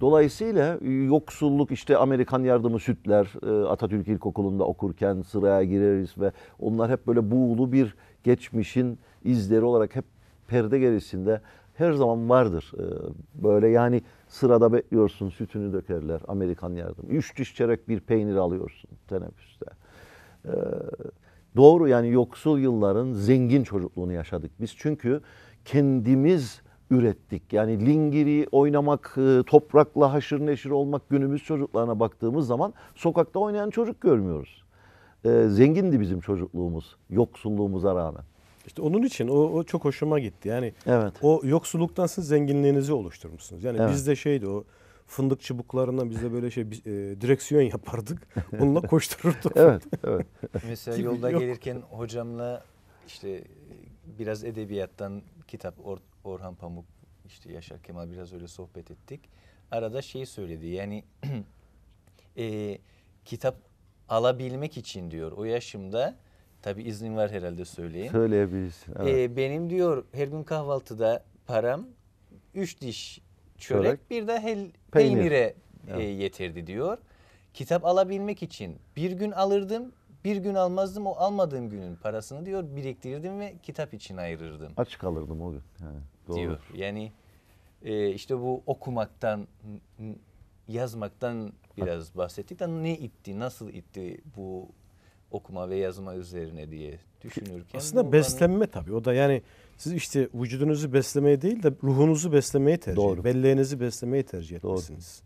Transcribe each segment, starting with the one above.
Dolayısıyla e, yoksulluk işte Amerikan yardımı sütler e, Atatürk İlkokulu'nda okurken sıraya gireriz ve onlar hep böyle buğulu bir geçmişin izleri olarak hep perde gerisinde her zaman vardır. E, böyle yani sırada bekliyorsun sütünü dökerler Amerikan yardımı. Üç diş çerek bir peynir alıyorsun teneffüste. Doğru yani yoksul yılların zengin çocukluğunu yaşadık biz. Çünkü kendimiz ürettik. Yani lingiri oynamak, e, toprakla haşır neşir olmak günümüz çocuklarına baktığımız zaman sokakta oynayan çocuk görmüyoruz. E, zengindi bizim çocukluğumuz, yoksulluğumuza rağmen. İşte onun için o, o çok hoşuma gitti. Yani evet. o yoksulluktan siz zenginliğinizi oluşturmuşsunuz. Yani evet. bizde şeydi o fındık çubuklarından bizde böyle şey e, direksiyon yapardık. Onunla koştururduk. evet, evet. Mesela yolda gelirken hocamla işte biraz edebiyattan kitap Or Orhan Pamuk işte Yaşar Kemal biraz öyle sohbet ettik. Arada şey söyledi yani e, kitap alabilmek için diyor o yaşımda tabi iznin var herhalde söyleyeyim. Söyleyebilirsin. E, evet. E, benim diyor her gün kahvaltıda param üç diş çörek, çörek. bir de hel, peynire Peynir. e, yeterdi diyor. Kitap alabilmek için bir gün alırdım bir gün almazdım o almadığım günün parasını diyor biriktirdim ve kitap için ayırırdım. Aç kalırdım o gün. Yani, doğru. Diyor. Yani e, işte bu okumaktan, yazmaktan biraz bahsettik de ne itti, nasıl itti bu okuma ve yazma üzerine diye düşünürken. Aslında beslenme bana... tabii o da yani siz işte vücudunuzu beslemeye değil de ruhunuzu beslemeye tercih Doğru. Belleğinizi beslemeye tercih etmişsiniz.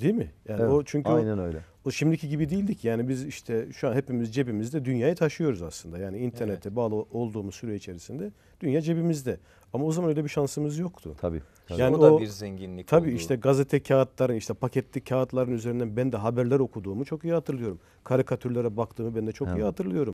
Değil mi? Yani evet, o çünkü aynen o, öyle. O şimdiki gibi değildik. Yani biz işte şu an hepimiz cebimizde dünyayı taşıyoruz aslında. Yani internete evet. bağlı olduğumuz süre içerisinde dünya cebimizde. Ama o zaman öyle bir şansımız yoktu. Tabii. tabii. Yani o da o, bir zenginlik. Tabii olduğu. işte gazete kağıtların, işte paketli kağıtların üzerinden ben de haberler okuduğumu çok iyi hatırlıyorum. Karikatürlere baktığımı ben de çok evet. iyi hatırlıyorum.